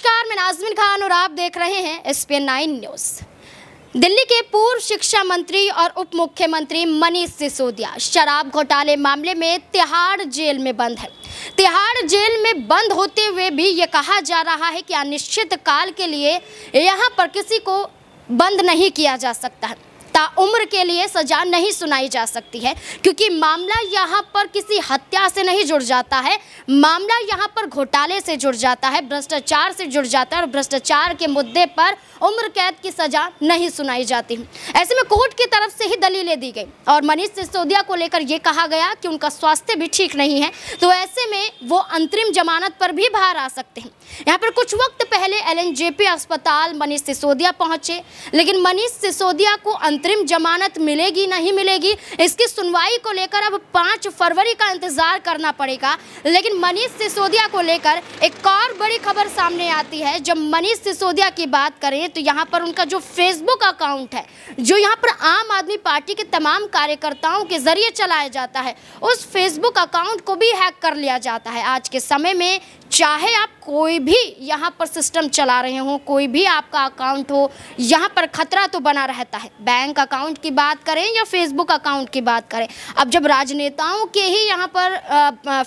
नमस्कार मैं नाजमिन खान और आप देख रहे हैं S P nine news Delhi के पूर्व शिक्षा मंत्री और उप मुख्यमंत्री मनीष सिसोदिया शराब घोटाले मामले में तिहाड़ जेल में बंद है तिहाड़ जेल में बंद होते हुए भी ये कहा जा रहा है कि अनिश्चित काल के लिए यहाँ पर किसी को बंद नहीं किया जा सकता है ताउम्र के लिए सजा नहीं सुनाई जा सकती है क्योंकि मामला यहाँ पर किसी हत्या से नहीं जुड़ जाता है मामला यहाँ पर घोटाले से जुड़ जाता है भ्रष्टाचार से जुड़ जाता है और भ्रष्टाचार के मुद्दे पर उम्र कैद की सजा नहीं सुनाई जाती ऐसे में कोर्ट की तरफ से ही दलीलें दी गई और मनीष सिसोदिया को लेकर यह कहा गया कि उनका स्वास्थ्य भी ठीक नहीं है तो ऐसे में वो अंतरिम जमानत पर भी बाहर आ सकते हैं यहाँ पर कुछ वक्त पहले एल अस्पताल मनीष सिसोदिया पहुंचे लेकिन मनीष सिसोदिया को अंतरिम जमानत मिलेगी नहीं मिलेगी इसकी सुनवाई को लेकर अब पाँच फरवरी का इंतजार करना पड़ेगा लेकिन मनीष सिसोदिया को लेकर एक और बड़ी खबर सामने आती है जब मनीष सिसोदिया की बात करें तो यहाँ पर उनका जो फेसबुक अकाउंट है जो यहाँ पर आम आदमी पार्टी के तमाम कार्यकर्ताओं के जरिए चलाया जाता है उस फेसबुक अकाउंट को भी हैक कर लिया जाता है आज के समय में चाहे आप कोई भी यहाँ पर सिस्टम चला रहे हो कोई भी आपका अकाउंट हो यहाँ पर खतरा तो बना रहता है बैंक अकाउंट की बात करें या फेसबुक अकाउंट की बात करें अब जब राजनेताओं के ही यहाँ पर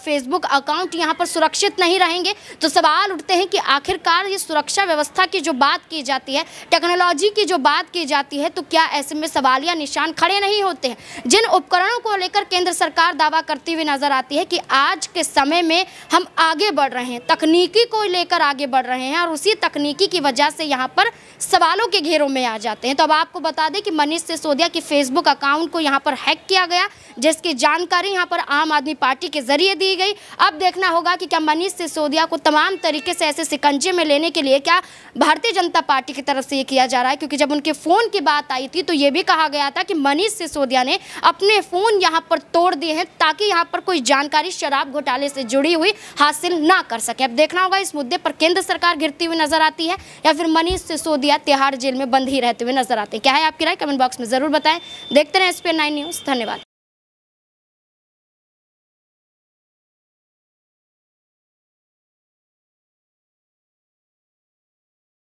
फेसबुक अकाउंट यहाँ पर सुरक्षित नहीं रहेंगे तो सवाल उठते हैं कि आखिरकार ये सुरक्षा व्यवस्था की जो बात की जाती है टेक्नोलॉजी की जो बात की जाती है तो क्या ऐसे में सवालिया निशान खड़े नहीं होते हैं जिन उपकरणों को लेकर केंद्र सरकार दावा करती हुई नजर आती है कि आज के समय में हम आगे बढ़ रहे हैं तकनीकी को लेकर आगे बढ़ रहे हैं और उसी तकनीकी की वजह से यहाँ पर सवालों के घेरों में आ जाते हैं तो अब आपको बता दें कि मनीष सिसोदिया की फेसबुक अकाउंट को यहाँ पर हैक किया गया जिसकी जानकारी यहाँ पर आम आदमी पार्टी के जरिए दी गई अब देखना होगा कि क्या मनीष सिसोदिया को तमाम तरीके से ऐसे सिकंजे में लेने के लिए क्या भारतीय जनता पार्टी की तरफ से ये किया जा रहा है क्योंकि जब उनके फ़ोन की बात आई थी तो ये भी कहा गया था कि मनीष सिसोदिया ने अपने फ़ोन यहाँ पर तोड़ दिए हैं ताकि यहाँ पर कोई जानकारी शराब घोटाले से जुड़ी हुई हासिल ना कर सके अब देखना होगा इस मुद्दे पर केंद्र सरकार गिरती हुई नजर आती है या फिर मनीष सिसोदिया तिहाड़ जेल में बंद ही रहते हुए नजर आते हैं क्या है आपकी राय कमेंट बॉक्स में जरूर बताएं देखते रहें एस पी न्यूज़ धन्यवाद